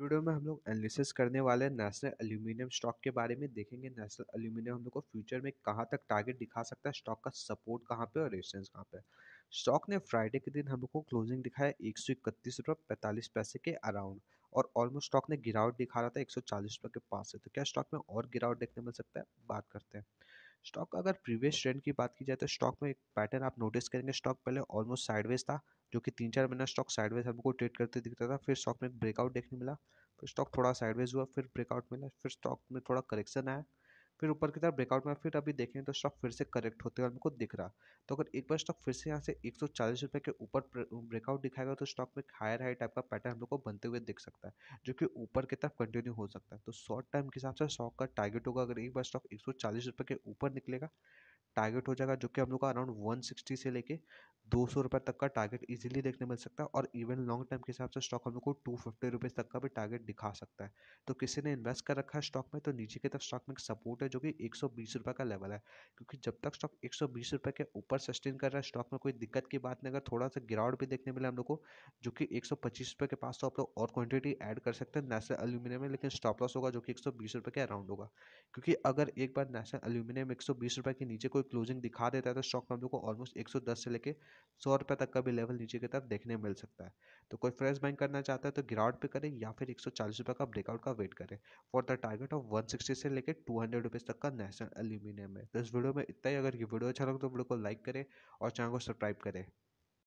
video में हम लोग एनालिसिस करने वाले हैं नेशनल एल्यूमिनियम स्टॉक के बारे में देखेंगे नेशनल एल्यूमिनियम हम लोग को फ्यूचर में कहाँ तक टारगेट दिखा सकता है स्टॉक का सपोर्ट कहाँ पे और रेजिस्टेंस कहाँ पे स्टॉक ने फ्राइडे के दिन हम लोग को क्लोजिंग दिखाया एक सौ इकतीस रुपये पैंतालीस पैसे के अराउंड और ऑलमोस्ट स्टॉक ने गिरावट दिखा रहा था एक सौ चालीस रुपये के पास से तो क्या स्टॉक में और गिरावट देखने मिल सकता है बात करते हैं स्टॉक अगर प्रीवियस ट्रेंड की बात की जाए तो स्टॉक में एक पैटर्न आप नोटिस करेंगे स्टॉक पहले ऑलमोस्ट साइडवेज था जो कि तीन चार महीना स्टॉक साइडवेज हमको ट्रेड करते दिखता था फिर स्टॉक में ब्रेकआउट देखने मिला फिर स्टॉक थोड़ा साइडवेज हुआ फिर ब्रेकआउट मिला फिर स्टॉक में थोड़ा करेक्शन आया फिर ऊपर की तरफ ब्रेकआउट में फिर अभी देखें तो स्टॉक फिर से करेक्ट होते हुए हमको दिख रहा तो अगर एक बार स्टॉक फिर से यहाँ से एक सौ चालीस रुपये के ऊपर ब्रेकआउट दिखाएगा तो स्टॉक में हायर हाई टाइप का पैटर्न हम लोग को बनते हुए दिख सकता है जो कि ऊपर की तरफ कंटिन्यू हो सकता है तो शॉर्ट टाइम के हिसाब से स्टॉक का टारगेट होगा अगर एक बार स्टॉक एक सौ चालीस रुपये के ऊपर निकलेगा टारगेट हो जाएगा जो कि हम लोग का अराउंड सिक्सटी से लेके दो सौ रुपये तक का टारगेट इजीली देखने मिल सकता है और इवन लॉन्ग टर्म के हिसाब से स्टॉक हम लोग को टू फिफ्टी रुपीज़ तक का भी टारगेट दिखा सकता है तो किसी ने इन्वेस्ट कर रखा है स्टॉक में तो नीचे की तरफ स्टॉक में एक सपोर्ट है जो कि एक सौ बीस रुपये का लेवल है क्योंकि जब तक स्टॉक एक सौ बीस रुपये के ऊपर सस्टेन कर रहा है स्टॉक में कोई दिक्कत की बात नहीं अगर थोड़ा सा गिरावट भी देखने मिला हम लोग को जो कि एक सौ पच्चीस रुपये के पास तो आप लोग और क्वांटिटी ऐड कर सकते हैं नेशनल एल्यूमिनियम में लेकिन स्टॉप लॉस होगा जो कि एक सौ बीस रुपये के अराउंड होगा क्योंकि अगर एक बार नेशनल एल्यूमिनियम एक सौ बीस रुपये के नीचे कोई क्लोजिंग दिखा देता है तो स्टॉक में हम लोग को ऑलमोस्ट एक सौ दस से लेकर सौ रुपये तक का भी लेवल नीचे की तरफ देखने मिल सकता है तो कोई फ्रेश बाइंग करना चाहता है तो गिरावट पे करें या फिर एक सौ चालीस रुपये का ब्रेकआउट का वेट करें for the target of one sixty से लेकर टू हंड्रेड रुपीज़ तक का नेशनल एल्यूमिनियम है तो इस वीडियो में इतना ही अगर ये वीडियो अच्छा लगे तो वीडियो को लाइक करें और चैनल को सब्सक्राइब करें